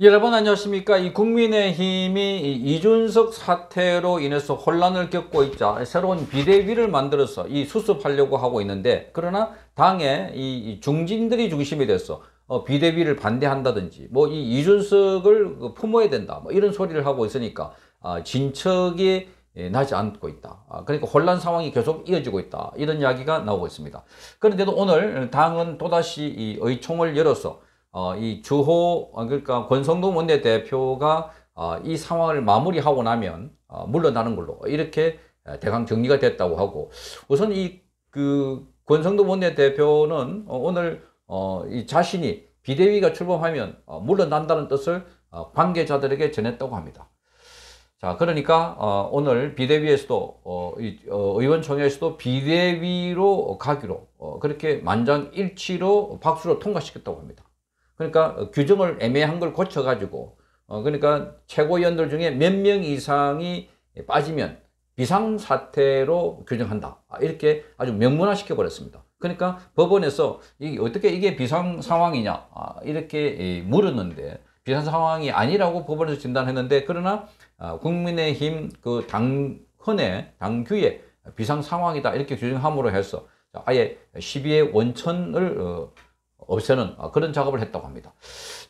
여러분 안녕하십니까 이 국민의힘이 이 이준석 사태로 인해서 혼란을 겪고 있자 새로운 비대위를 만들어서 이 수습하려고 하고 있는데 그러나 당의 이 중진들이 중심이 돼서 어 비대위를 반대한다든지 뭐 이 이준석을 그 품어야 된다 뭐 이런 소리를 하고 있으니까 아 진척이 나지 않고 있다. 아, 그러니까 혼란 상황이 계속 이어지고 있다. 이런 이야기가 나오고 있습니다. 그런데도 오늘 당은 또다시 이 의총을 열어서 어, 이 주호 어, 그러니까 권성동 원내대표가 어, 이 상황을 마무리하고 나면 어, 물러나는 걸로 이렇게 어, 대강 정리가 됐다고 하고 우선 이 그 권성동 원내대표는 어, 오늘 어, 이 자신이 비대위가 출범하면 어, 물러난다는 뜻을 어, 관계자들에게 전했다고 합니다. 자, 그러니까 어, 오늘 비대위에서도 어, 이, 어, 의원총회에서도 비대위로 가기로 어, 그렇게 만장일치로 박수로 통과시켰다고 합니다. 그러니까 규정을 애매한 걸 고쳐가지고 어 그러니까 최고위원들 중에 몇 명 이상이 빠지면 비상사태로 규정한다. 아, 이렇게 아주 명문화시켜 버렸습니다. 그러니까 법원에서 이게 어떻게 이게 비상 상황이냐 아, 이렇게 물었는데 비상 상황이 아니라고 법원에서 진단했는데 그러나 아, 국민의힘 그 당헌에 당규에 비상 상황이다 이렇게 규정함으로 해서 아예 시비의 원천을 어, 없애는 아, 그런 작업을 했다고 합니다.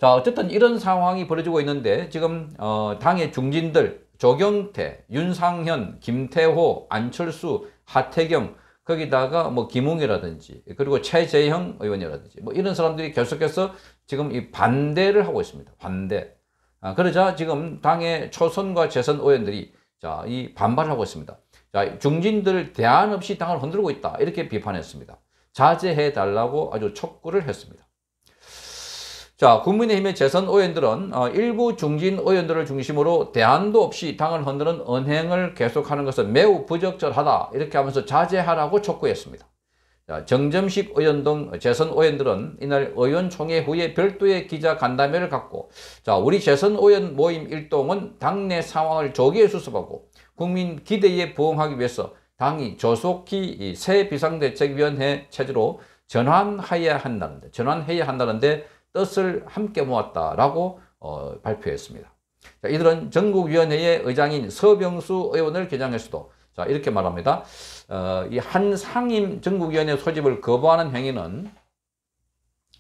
자 어쨌든 이런 상황이 벌어지고 있는데 지금 어, 당의 중진들 조경태, 윤상현, 김태호, 안철수, 하태경 거기다가 뭐 김웅이라든지 그리고 최재형 의원이라든지 뭐 이런 사람들이 계속해서 지금 이 반대를 하고 있습니다. 반대. 아, 그러자 지금 당의 초선과 재선 의원들이 자, 이 반발을 하고 있습니다. 자, 중진들 대안 없이 당을 흔들고 있다. 이렇게 비판했습니다. 자제해 달라고 아주 촉구를 했습니다. 자, 국민의힘의 재선 의원들은 어, 일부 중진 의원들을 중심으로 대안도 없이 당을 흔드는 언행을 계속하는 것은 매우 부적절하다 이렇게 하면서 자제하라고 촉구했습니다. 자, 정점식 의원 등 재선 의원들은 이날 의원총회 후에 별도의 기자 간담회를 갖고 자, 우리 재선 의원 모임 일동은 당내 상황을 조기에 수습하고 국민 기대에 부응하기 위해서 당이 조속히 새 비상대책위원회 체제로 전환해야 한다는데 전환해야 한다는데 뜻을 함께 모았다라고 어, 발표했습니다. 자, 이들은 전국위원회의 의장인 서병수 의원을 겨냥했어도자 이렇게 말합니다. 어, 이 한 상임 전국위원회 소집을 거부하는 행위는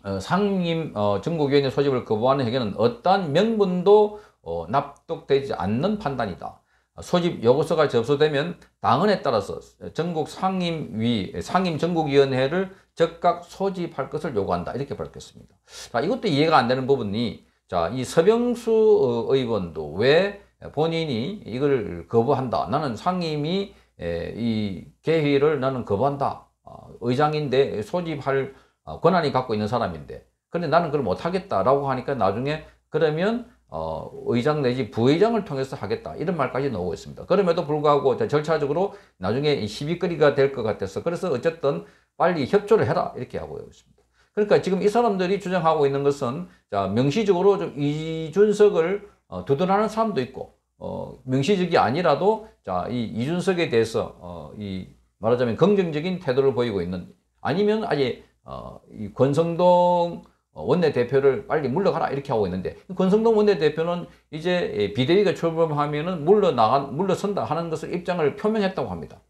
어, 상임 어, 전국위원회 소집을 거부하는 행위는 어떠한 명분도 어, 납득되지 않는 판단이다. 소집 요구서가 접수되면 당헌에 따라서 전국 상임위, 상임전국위원회를 즉각 소집할 것을 요구한다. 이렇게 밝혔습니다. 자, 이것도 이해가 안 되는 부분이 자, 이 서병수 어, 의원도 왜 본인이 이걸 거부한다. 나는 상임위 이 개회를 나는 거부한다. 어, 의장인데 소집할 어, 권한이 갖고 있는 사람인데. 근데 나는 그걸 못하겠다라고 하니까 나중에 그러면 어, 의장 내지 부의장을 통해서 하겠다 이런 말까지 나오고 있습니다. 그럼에도 불구하고 절차적으로 나중에 시비거리가 될 것 같아서 그래서 어쨌든 빨리 협조를 해라 이렇게 하고 있습니다. 그러니까 지금 이 사람들이 주장하고 있는 것은 자, 명시적으로 좀 이준석을 어, 두둔하는 사람도 있고 어, 명시적이 아니라도 자, 이 이준석에 대해서 어, 이 말하자면 긍정적인 태도를 보이고 있는 아니면 아예 어, 이 권성동 어, 원내대표를 빨리 물러가라 이렇게 하고 있는데 권성동 원내대표는 이제 비대위가 출범하면은 물러나간 물러선다 하는 것을 입장을 표명했다고 합니다.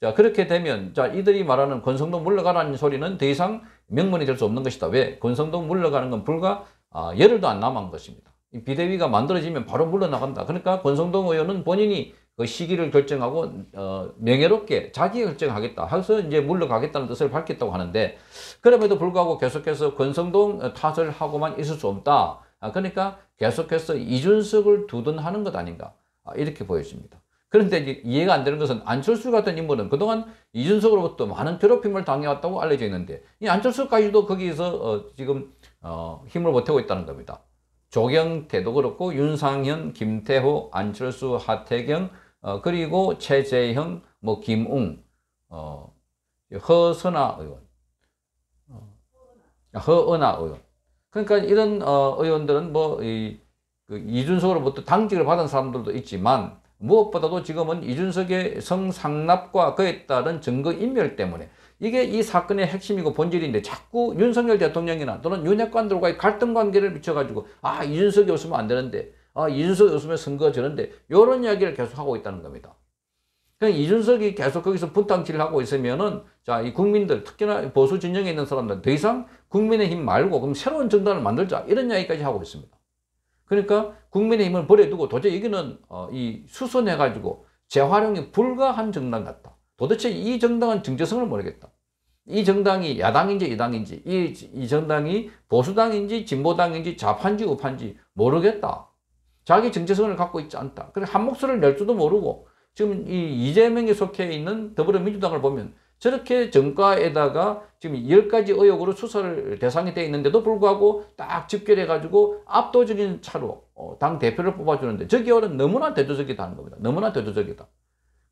자 그렇게 되면 자 이들이 말하는 권성동 물러가라는 소리는 더 이상 명분이 될 수 없는 것이다. 왜? 권성동 물러가는 건 불과 아, 열흘도 안 남은 것입니다. 비대위가 만들어지면 바로 물러나간다. 그러니까 권성동 의원은 본인이 그 시기를 결정하고 어, 명예롭게 자기 결정하겠다 해서 이제 물러가겠다는 뜻을 밝혔다고 하는데 그럼에도 불구하고 계속해서 권성동 탓을 하고만 있을 수 없다. 아, 그러니까 계속해서 이준석을 두둔하는 것 아닌가 아, 이렇게 보여집니다. 그런데 이해가 안 되는 것은 안철수 같은 인물은 그동안 이준석으로부터 많은 괴롭힘을 당해왔다고 알려져 있는데 이 안철수까지도 거기서 어, 지금 어, 힘을 보태고 있다는 겁니다. 조경태도 그렇고 윤상현, 김태호, 안철수, 하태경, 어, 그리고 최재형, 뭐 김웅, 어, 허선아 의원, 어, 허은아 의원. 그러니까 이런 어, 의원들은 뭐 이, 그 이준석으로부터 당직을 받은 사람들도 있지만 무엇보다도 지금은 이준석의 성상납과 그에 따른 증거인멸 때문에 이게 이 사건의 핵심이고 본질인데 자꾸 윤석열 대통령이나 또는 윤핵관들과의 갈등 관계를 비춰가지고 아 이준석이 없으면 안 되는데 아, 이준석 요즘에 선거 가 저런데 이런 이야기를 계속 하고 있다는 겁니다. 그냥 이준석이 계속 거기서 분탕질을 하고 있으면은 자, 이 국민들 특히나 보수 진영에 있는 사람들더 이상 국민의힘 말고 그럼 새로운 정당을 만들자 이런 이야기까지 하고 있습니다. 그러니까 국민의힘을 버려두고 도저히 여기는 어, 이 수선해가지고 재활용이 불가한 정당 같다. 도대체 이 정당은 정체성을 모르겠다. 이 정당이 야당인지 여당인지 이, 이 정당이 보수당인지 진보당인지 좌파인지 우파인지 모르겠다. 자기 정체성을 갖고 있지 않다. 그래서 한 목소리를 낼 줄도 모르고 지금 이 이재명에 속해 있는 더불어민주당을 보면 저렇게 정가에다가 지금 열가지 의혹으로 수사를 대상이 돼 있는데도 불구하고 딱 집결해가지고 압도적인 차로 어, 당 대표를 뽑아주는데 저기 어른 너무나 대조적이다는 하 겁니다. 너무나 대조적이다.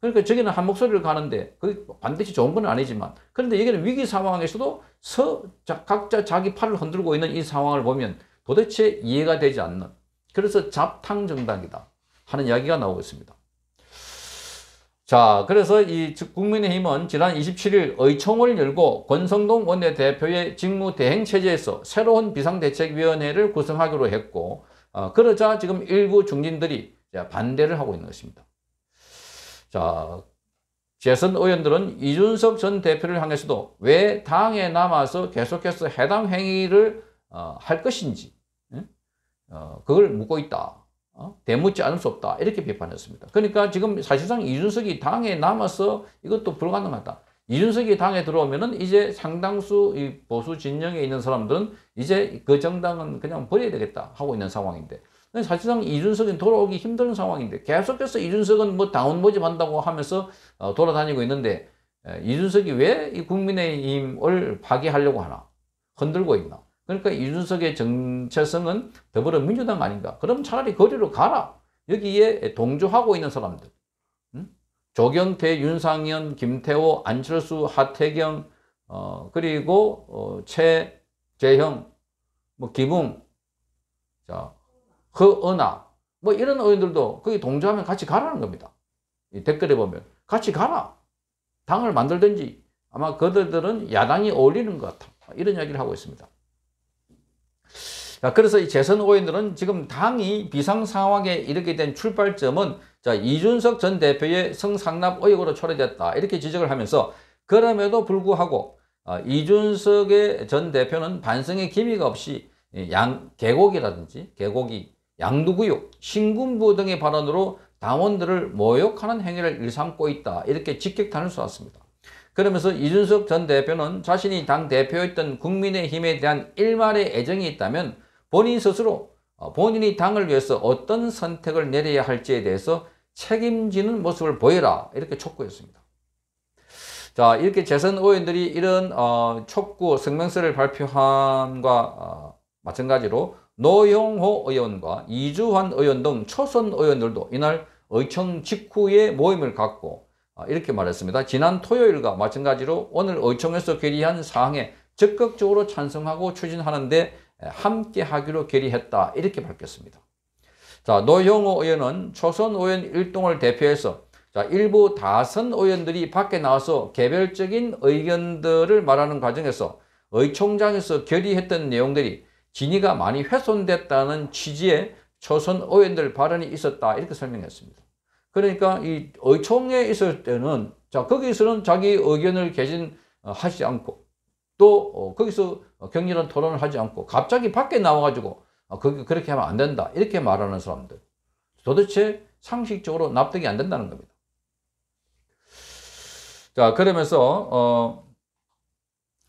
그러니까 저기는 한 목소리를 가는데 그 반드시 좋은 건 아니지만 그런데 여기는 위기 상황에서도 서, 각자 자기 팔을 흔들고 있는 이 상황을 보면 도대체 이해가 되지 않는 그래서 잡탕 정당이다 하는 이야기가 나오고 있습니다. 자, 그래서 이 국민의힘은 지난 27일 의총을 열고 권성동 원내대표의 직무대행체제에서 새로운 비상대책위원회를 구성하기로 했고 어, 그러자 지금 일부 중진들이 반대를 하고 있는 것입니다. 자, 재선 의원들은 이준석 전 대표를 향해서도 왜 당에 남아서 계속해서 해당 행위를 어, 할 것인지 어, 그걸 묻고 있다. 어? 대묻지 않을 수 없다. 이렇게 비판했습니다. 그러니까 지금 사실상 이준석이 당에 남아서 이것도 불가능하다. 이준석이 당에 들어오면은 이제 상당수 이 보수 진영에 있는 사람들은 이제 그 정당은 그냥 버려야 되겠다 하고 있는 상황인데 사실상 이준석이 돌아오기 힘든 상황인데 계속해서 이준석은 뭐 당원 모집한다고 하면서 어, 돌아다니고 있는데 에, 이준석이 왜 이 국민의힘을 파괴하려고 하나 흔들고 있나 그러니까 이준석의 정체성은 더불어민주당 아닌가. 그럼 차라리 거리로 가라. 여기에 동조하고 있는 사람들. 조경태, 윤상현, 김태호, 안철수, 하태경, 어, 그리고 어, 최재형, 뭐 김웅, 자, 허은아, 뭐 이런 의원들도 거기 동조하면 같이 가라는 겁니다. 이 댓글에 보면 같이 가라. 당을 만들든지 아마 그들들은 야당이 어울리는 것 같아. 이런 이야기를 하고 있습니다. 자, 그래서 이 재선 의원들은 지금 당이 비상 상황에 이르게 된 출발점은 자, 이준석 전 대표의 성상납 의혹으로 초래됐다. 이렇게 지적을 하면서 그럼에도 불구하고 어, 이준석의 전 대표는 반성의 기미가 없이 양 계곡이라든지 계곡이 양두구역, 신군부 등의 발언으로 당원들을 모욕하는 행위를 일삼고 있다. 이렇게 직격탄을 쏘았습니다. 그러면서 이준석 전 대표는 자신이 당대표였던 국민의힘에 대한 일말의 애정이 있다면 본인 스스로 어, 본인이 당을 위해서 어떤 선택을 내려야 할지에 대해서 책임지는 모습을 보여라 이렇게 촉구했습니다. 자 이렇게 재선 의원들이 이런 어, 촉구 성명서를 발표한과 어, 마찬가지로 노영호 의원과 이주환 의원 등 초선 의원들도 이날 의청 직후에 모임을 갖고 어, 이렇게 말했습니다. 지난 토요일과 마찬가지로 오늘 의청에서 결의한 사항에 적극적으로 찬성하고 추진하는데 예, 함께 하기로 결의했다 이렇게 밝혔습니다. 자 노영호 의원은 초선 의원 일동을 대표해서 자 일부 다선 의원들이 밖에 나와서 개별적인 의견들을 말하는 과정에서 의총장에서 결의했던 내용들이 진위가 많이 훼손됐다는 취지의 초선 의원들 발언이 있었다 이렇게 설명했습니다. 그러니까 이 의총에 있을 때는 자 거기서는 자기 의견을 개진하지 않고 또 어, 거기서 격렬한 토론을 하지 않고 갑자기 밖에 나와가지고 어, 그, 렇게 하면 안 된다 이렇게 말하는 사람들 도대체 상식적으로 납득이 안 된다는 겁니다. 자 그러면서 어,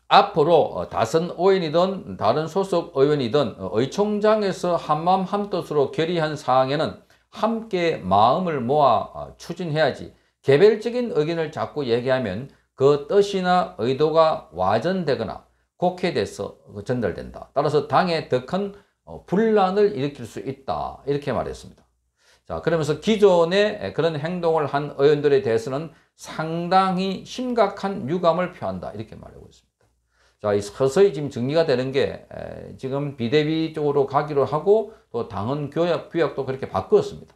앞으로 다선 의원이든 다른 소속 의원이든 의총장에서 한마 한뜻으로 결의한 사항에는 함께 마음을 모아 추진해야지 개별적인 의견을 자꾸 얘기하면 그 뜻이나 의도가 와전되거나 곡해돼서 전달된다. 따라서 당에 더큰 어, 분란을 일으킬 수 있다. 이렇게 말했습니다. 자, 그러면서 기존의 그런 행동을 한 의원들에 대해서는 상당히 심각한 유감을 표한다. 이렇게 말하고 있습니다. 자, 이 서서히 지금 정리가 되는 게 지금 비대위 쪽으로 가기로 하고 또 당헌 교약 규약도 그렇게 바꾸었습니다.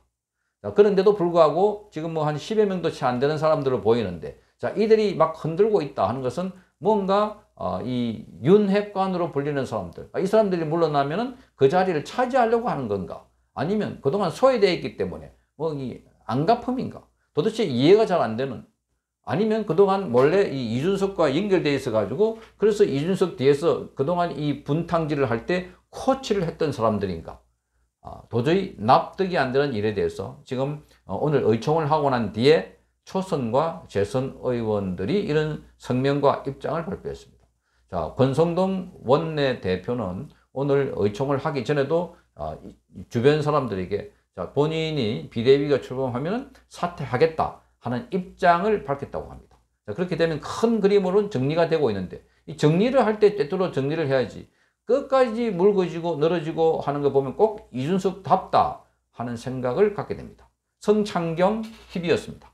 자, 그런데도 불구하고 지금 뭐 한 10여 명도 채 안 되는 사람들을 보이는데 자, 이들이 막 흔들고 있다 하는 것은 뭔가 어, 이 윤핵관으로 불리는 사람들, 아, 이 사람들이 물러나면은 그 자리를 차지하려고 하는 건가? 아니면 그동안 소외되어 있기 때문에 뭐 이안가품인가 도대체 이해가 잘 안 되는 아니면 그동안 몰래 이 이준석과 연결돼 있어 가지고 그래서 이준석 뒤에서 그동안 이 분탕질을 할 때 코치를 했던 사람들인가? 아, 도저히 납득이 안 되는 일에 대해서 지금 어, 오늘 의총을 하고 난 뒤에 초선과 재선 의원들이 이런 성명과 입장을 발표했습니다. 자, 권성동 원내 대표는 오늘 의총을 하기 전에도 아, 주변 사람들에게 자, 본인이 비대위가 출범하면 사퇴하겠다 하는 입장을 밝혔다고 합니다. 자, 그렇게 되면 큰 그림으로는 정리가 되고 있는데 이 정리를 할 때 때때로 정리를 해야지 끝까지 묽어지고 늘어지고 하는 거 보면 꼭 이준석 답다 하는 생각을 갖게 됩니다. 성창경 TV였습니다.